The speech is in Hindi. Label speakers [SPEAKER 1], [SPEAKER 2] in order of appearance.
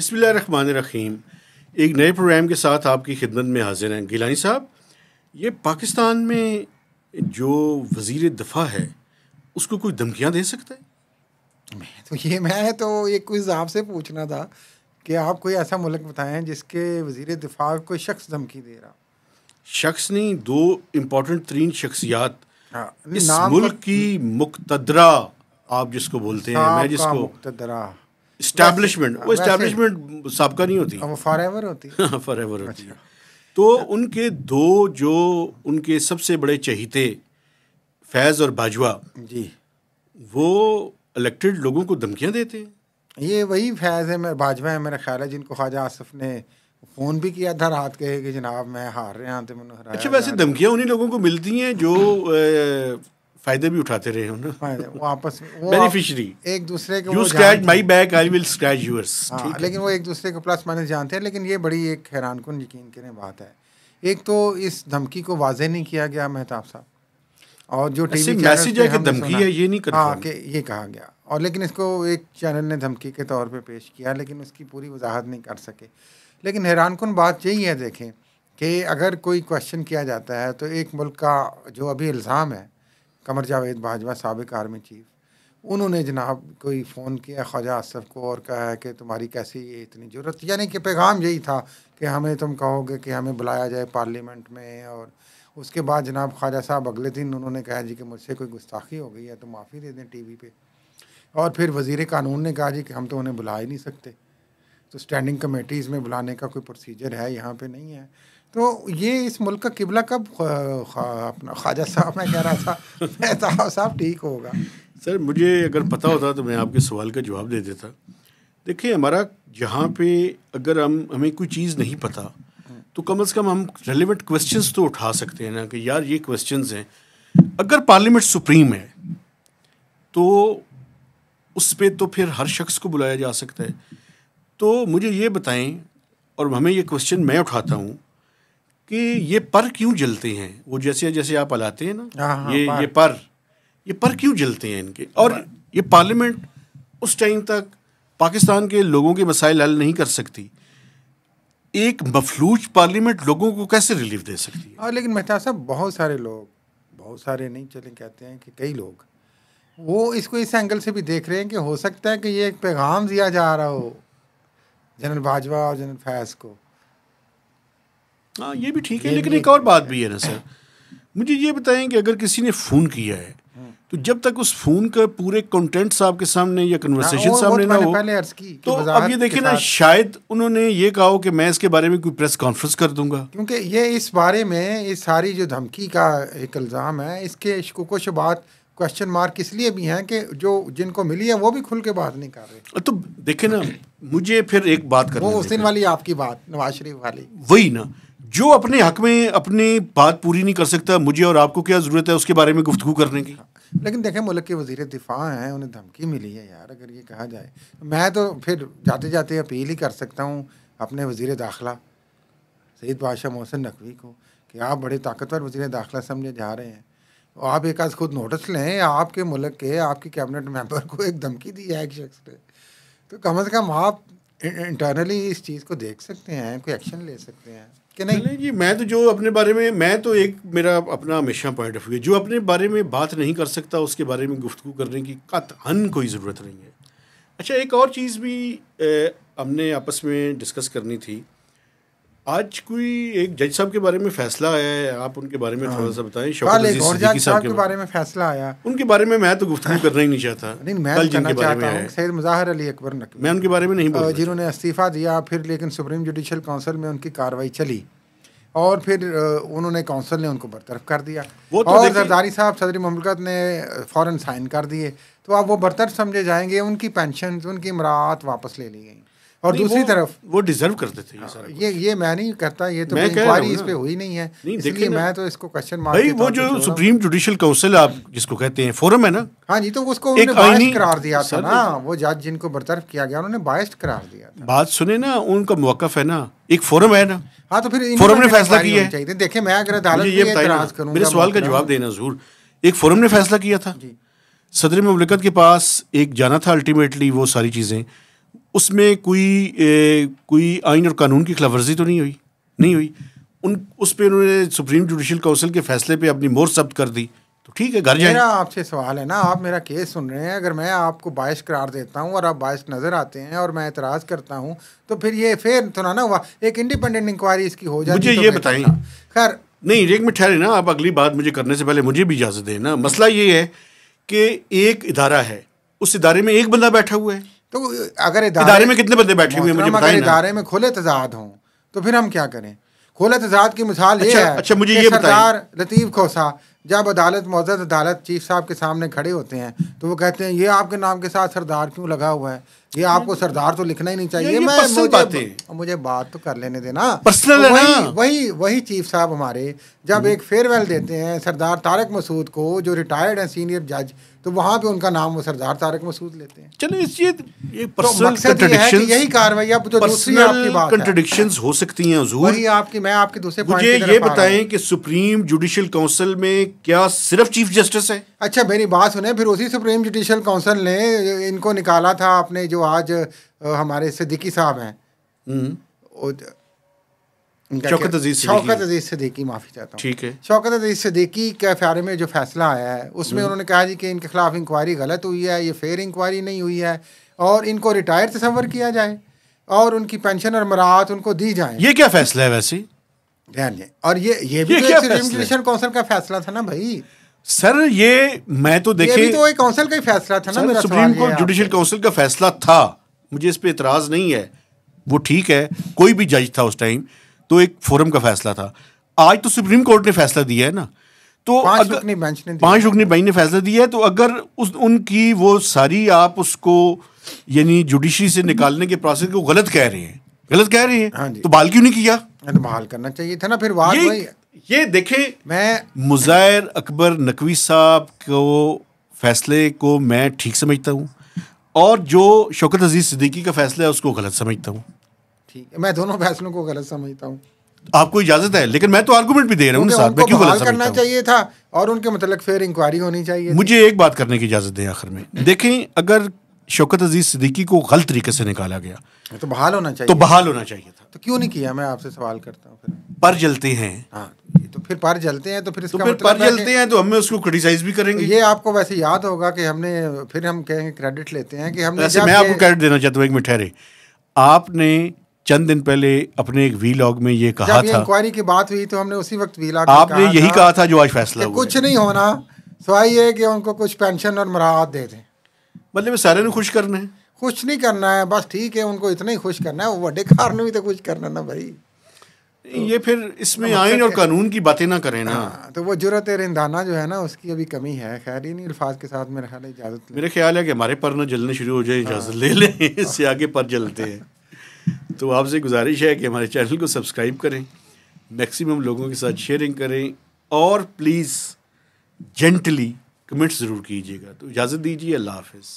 [SPEAKER 1] बिसमान रहीम एक नए प्रोग्राम के साथ आपकी खिदमत में हाजिर हैं गिलानी साहब ये पाकिस्तान में जो वज़ी दफ़ा है उसको कोई धमकियाँ दे सकता है
[SPEAKER 2] मैं तो ये मैं तो ये कुछ आपसे पूछना था कि आप कोई ऐसा मुल्क बताएं जिसके वजीर दफा कोई शख्स धमकी दे रहा
[SPEAKER 1] शख्स नहीं दो इम्पोर्टेंट तरीन शख्सियात हाँ, इस मुल्क तो- की मुक्तदरा आप जिसको बोलते हैं मैं जिसको स्टैब्लिशमेंट वो स्टैब्लिशमेंट सबका नहीं होती फॉर हाँ, होती फॉर एवर हाँ, होती है अच्छा। तो उनके दो जो उनके सबसे बड़े चहीते फैज़ और बाजवा जी वो इलेक्टेड लोगों को धमकियाँ देते हैं
[SPEAKER 2] ये वही फैज़ है मेरे बाजवा है मेरा ख्याल है जिनको ख्वाजा आसफ ने फ़ोन भी किया था रात के कि जनाब मैं हार रहे तो हैं अच्छा वैसे
[SPEAKER 1] धमकियाँ उन्हीं लोगों को मिलती हैं जो फायदे भी उठाते रहे हो वापस एक दूसरे you scratch my back I will scratch yours लेकिन
[SPEAKER 2] वो एक दूसरे को प्लस माइनस जानते हैं लेकिन ये बड़ी एक हैरान कन यकीन करें बात है एक तो इस धमकी को वाजे नहीं किया गया मेहताब साहब और जो मैसेज है कि धमकी है ये नहीं कहा हाँ, कि ये कहा गया और लेकिन इसको एक चैनल ने धमकी के तौर पे पेश किया लेकिन उसकी पूरी वजाहत नहीं कर सके लेकिन हैरान कन बात यही है देखें कि अगर कोई क्वेश्चन किया जाता है तो एक मुल्क का जो अभी इल्ज़ाम है कमर जावेद बाजवा सबक आर्मी चीफ उन्होंने जनाब कोई फ़ोन किया ख्वाजा आसफ को और कहा है कि तुम्हारी कैसी ये इतनी ज़रूरत यानी कि पैगाम यही था कि हमें तुम कहोगे कि हमें बुलाया जाए पार्लियामेंट में और उसके बाद जनाब ख्वाजा साहब अगले दिन उन्होंने कहा जी कि मुझसे कोई गुस्ताखी हो गई है तो माफ़ी दे दें टी वी पर और फिर वज़ी कानून ने कहा जी कि हम तो उन्हें बुला ही नहीं सकते तो स्टैंडिंग कमेटीज़ में बुलाने का कोई प्रोसीजर है यहाँ पर नहीं है तो ये इस मुल्क का किबला कब अपना ख्वाजा साहब मैं कह रहा था मेहताब तो साहब ठीक होगा
[SPEAKER 1] सर मुझे अगर पता होता तो मैं आपके सवाल का जवाब दे देता देखिए हमारा जहाँ पे अगर हम हमें कोई चीज़ नहीं पता तो कम अज़ कम हम रेलिवेंट क्वेश्चंस तो उठा सकते हैं ना कि यार ये क्वेश्चंस हैं अगर पार्लियामेंट सुप्रीम है तो उस पर तो फिर हर शख्स को बुलाया जा सकता है तो मुझे ये बताएं और हमें ये क्वेश्चन मैं उठाता हूँ कि ये पर क्यों जलते हैं वो जैसे जैसे आप अलाते हैं ना हाँ, हाँ, ये ये पर ये पर क्यों जलते हैं इनके और ये पार्लियामेंट उस टाइम तक पाकिस्तान के लोगों के मसाइल हल नहीं कर सकती एक मफलूज पार्लियामेंट लोगों को कैसे रिलीफ दे सकती
[SPEAKER 2] है और लेकिन मेहता साहब बहुत सारे लोग बहुत सारे नहीं चले कहते हैं कि कई लोग वो इसको इस एंगल से भी देख रहे हैं कि हो सकता है कि ये एक पैगाम दिया जा रहा हो जनरल बाजवा और जनरल फैज को
[SPEAKER 1] हाँ ये भी ठीक है लेकिन एक और बात भी है ना सर मुझे ये बताएं कि अगर किसी ने फ़ोन किया है हम्म। तो जब तक उस फोन का पूरे कंटेंट्स आपके सामने या कन्वर्सेशन हाँ, सामने ना हो तो अब ये देखिए ना शायद उन्होंने ये कहा हो कि मैं इसके बारे में कोई प्रेस कॉन्फ्रेंस कर दूंगा
[SPEAKER 2] क्योंकि ये इस बारे में इस सारी जो धमकी का एक इल्ज़ाम है इसके शकुको शबात क्वेश्चन मार्क इसलिए भी हैं कि जो जिनको मिली है वो भी खुल के बात नहीं कर रहे
[SPEAKER 1] तो देखे ना मुझे फिर एक बात कर वो उस दिन
[SPEAKER 2] वाली आपकी बात नवाज
[SPEAKER 1] शरीफ वाली वही ना जो अपने हक में अपनी बात पूरी नहीं कर सकता मुझे और आपको क्या ज़रूरत है उसके बारे में गुफ्तु करने की
[SPEAKER 2] लेकिन देखें मुल्क के वजीर दिफा हैं उन्हें धमकी मिली है यार अगर ये कहा जाए मैं तो फिर जाते जाते अपील ही कर सकता हूँ अपने वजीर दाखिला सईद बादशाह मोहसिन नकवी को कि आप बड़े ताकतवर वजीर दाखिला समझे जा रहे हैं आप एक आज खुद नोटिस लें आपके मुल्क के आपके कैबिनेट मेंबर को एक धमकी दी है एक शख्स ने तो कम अज़ कम आप इंटरनली इस चीज़ को देख सकते हैं कोई एक्शन ले सकते हैं
[SPEAKER 1] कि नहीं जी मैं तो जो अपने बारे में मैं तो एक मेरा अपना हमेशा पॉइंट ऑफ व्यू जो अपने बारे में बात नहीं कर सकता उसके बारे में गुफ्तु करने की अन कोई ज़रूरत नहीं है अच्छा एक और चीज़ भी हमने आपस में डिस्कस करनी थी आज कोई एक जज साहब के बारे में फैसला आया है आप उनके बारे में हाँ। थोड़ा सा बताएं शौकत साहब के
[SPEAKER 2] बारे में फैसला आया
[SPEAKER 1] उनके बारे में मैं तो गुफ्तगू करना ही नहीं चाहता नहीं मैं कल तो जिनके बारे में
[SPEAKER 2] सैयद मुजाहिर अली अकबर नकवी मैं उनके बारे में नहीं बोल जिन्होंने इस्तीफ़ा दिया फिर लेकिन सुप्रीम जुडिशल काउंसिल में उनकी कार्रवाई चली और फिर उन्होंने काउंसिल ने उनको बरतरफ कर दिया वो तो और जरदारी साहब सदर ममलकत ने फ़ौरन साइन कर दिए तो अब वो बरतरफ समझे जाएंगे उनकी पेंशन उनकी इमरात वापस ले ली गई
[SPEAKER 1] और दूसरी तरफ वो डिजर्व करते थे ये हाँ, सारा ये
[SPEAKER 2] ये मैं नहीं करता ये तो इंक्वायरी इस पे हुई नहीं है इसलिए मैं तो इसको क्वेश्चन मार्क भाई वो जो
[SPEAKER 1] सुप्रीम जुडिशियल काउंसिल आप जिसको कहते हैं फोरम है ना
[SPEAKER 2] हाँ जी तो उसको उन्होंने करार दिया था ना वो जज जिनको बरतरफ किया गया उन्होंने बाइस्ड करार दिया
[SPEAKER 1] था बात सुने ना उनका मौकफ है ना एक फोरम है ना
[SPEAKER 2] हाँ तो फिर फोरम ने फैसला किया है चाहिए मैं अगर अदालत ये मेरे सवाल का जवाब तो-
[SPEAKER 1] देना जरूर एक फोरम ने फैसला किया था सदर मुमलिकत के पास एक जाना था अल्टीमेटली वो सारी चीज़ें उसमें कोई ए, कोई आइन और कानून की खिलाफ वर्जी तो नहीं हुई नहीं हुई उन उस पर उन्होंने सुप्रीम जुडिशल काउंसिल के फैसले पे अपनी मोर जब्त कर दी तो ठीक है घर जाए
[SPEAKER 2] आपसे सवाल है ना आप मेरा केस सुन रहे हैं अगर मैं आपको बायस करार देता हूँ और आप बायस नज़र आते हैं और मैं एतराज़ करता हूँ तो फिर ये फिर थोड़ा तो ना हुआ एक इंडिपेंडेंट इंक्वायरी इसकी हो जाए मुझे तो ये
[SPEAKER 1] बताइए खैर नहीं एक में ठहरे ना आप अगली बात मुझे करने से पहले मुझे भी इजाज़त दें ना मसला ये है कि एक इदारा है उस इदारे में एक बंदा बैठा हुआ है
[SPEAKER 2] तो अगर इदारे में कितने बंदे बैठे हुए मुझे अगर इदारे में खुले तजाद हों तो फिर हम क्या करें खुले तजाद की मिसाल अच्छा, ये है अच्छा मुझे ये सरदार लतीफ़ खोसा जब अदालत मोजद अदालत चीफ साहब के सामने खड़े होते हैं तो वो कहते हैं ये आपके नाम के साथ सरदार क्यों लगा हुआ है ये आपको सरदार तो लिखना ही नहीं चाहिए ये मैं मुझे, मुझे बात तो कर लेने देना पर्सनल तो वही, वही वही चीफ साहब हमारे जब हम्म। एक फेयरवेल देते हैं सरदार तारक मसूद को जो रिटायर्ड है सीनियर जज तो वहां पे उनका नाम वो सरदार तारक मसूद लेते हैं चलो इस ये
[SPEAKER 1] ये पर्सनल तो यही कार्रवाई आप जो दूसरी आपकी बात कंट्रडिक्शंस हो सकती हैं हुजूर वही
[SPEAKER 2] आपकी मैं आपके दूसरे मुझे ये बताएं
[SPEAKER 1] कि सुप्रीम जुडिशियल काउंसिल में क्या सिर्फ चीफ जस्टिस है
[SPEAKER 2] अच्छा मेरी बात सुने फिर उसी सुप्रीम जुडिशियल काउंसिल ने इनको निकाला था अपने जो जो आज हमारे सिद्दीकी साहब हैं
[SPEAKER 1] हम्म। शौकत अजीज शौकत
[SPEAKER 2] अजीज सदीकी माफ़ी चाहता हूँ ठीक है शौकत अजीज सदीकी के बारे में जो फैसला आया है उसमें हम्म। उन्होंने कहा जी कि इनके खिलाफ इंक्वायरी गलत हुई है ये फेयर इंक्वायरी नहीं हुई है और इनको रिटायर तस्वर किया जाए और उनकी पेंशन और मराहत उनको दी जाए
[SPEAKER 1] ये क्या फैसला है वैसे और ये ये भी ये तो क्या
[SPEAKER 2] काउंसिल का फैसला था ना भाई
[SPEAKER 1] सर ये मैं तो देखिए तो
[SPEAKER 2] एक काउंसिल का ही फैसला था ना सुप्रीम कोर्ट जुडिशियल
[SPEAKER 1] काउंसिल का फैसला था मुझे इस पर इतराज़ नहीं है वो ठीक है कोई भी जज था उस टाइम तो एक फोरम का फैसला था आज तो सुप्रीम कोर्ट ने फैसला दिया है ना तो पांच
[SPEAKER 2] रुकनी बेंच ने
[SPEAKER 1] पांच रुकनी बेंच ने फैसला दिया है तो अगर उस उनकी वो सारी आप उसको यानी जुडिशरी से निकालने के प्रोसेस को गलत कह रहे हैं गलत कह रहे हैं हाँ तो बहाल क्यों नहीं किया हाँ, तो बहाल करना चाहिए था ना फिर वाद ये देखें मैं मुजाहिर अकबर नकवी साहब को फैसले को मैं ठीक समझता हूँ और जो शौकत अजीज़ सिद्दीकी का फैसला है उसको गलत समझता हूँ
[SPEAKER 2] ठीक है मैं दोनों फैसलों को गलत
[SPEAKER 1] समझता हूँ आपको इजाजत है लेकिन मैं तो आर्गूमेंट भी दे रहा हूँ साथ में क्यों गलत करना
[SPEAKER 2] चाहिए था और उनके मतलब फिर इंक्वायरी होनी चाहिए
[SPEAKER 1] मुझे एक बात करने की इजाजत दें आखिर में देखें अगर शौकत अजीज सिद्दीकी को गलत तरीके से निकाला गया
[SPEAKER 2] तो बहाल होना चाहिए तो बहाल होना चाहिए था तो क्यों नहीं किया मैं आपसे
[SPEAKER 1] सवाल करता हूँ पर जलते हैं हाँ फिर पर जलते हैं तो फिर तो इसका तो फिर मतलब पर जलते हैं तो हमें उसको क्रिटिसाइज भी करेंगे ये
[SPEAKER 2] आपको वैसे याद होगा कि हमने फिर हम कहेंगे क्रेडिट लेते हैं कि हमने वैसे मैं आपको
[SPEAKER 1] क्रेडिट देना चाहता हूँ एक मिठहरे आपने चंद दिन पहले अपने एक वीलॉग में ये कहा था इंक्वायरी
[SPEAKER 2] की बात हुई तो हमने उसी वक्त वीलॉग आपने यही कहा था
[SPEAKER 1] जो आज फैसला कुछ नहीं
[SPEAKER 2] होना सवाई है कि उनको कुछ पेंशन और मराहत दे दें मतलब सारे ने खुश करना है खुश नहीं करना है बस ठीक है उनको इतना ही खुश करना है वो बड़े कारण भी तो खुश करना ना भाई ये तो फिर
[SPEAKER 1] इसमें हाँ, आइन मतलब और कानून की बातें ना करें ना हाँ,
[SPEAKER 2] तो वो जरूरत रिंदाना जो है ना उसकी अभी कमी है खैर नहीं अल्फाज के साथ मेरा ख्याल इजाज़त
[SPEAKER 1] मेरे ख्याल है कि हमारे पर ना जलने शुरू हो जाए इजाज़त हाँ। ले लें इससे आगे पर जलते हैं तो आपसे गुजारिश है कि हमारे चैनल को सब्सक्राइब करें मैक्सिमम लोगों के साथ शेयरिंग करें और प्लीज़ जेंटली कमेंट ज़रूर कीजिएगा तो इजाज़त दीजिए अल्लाह हाफिज़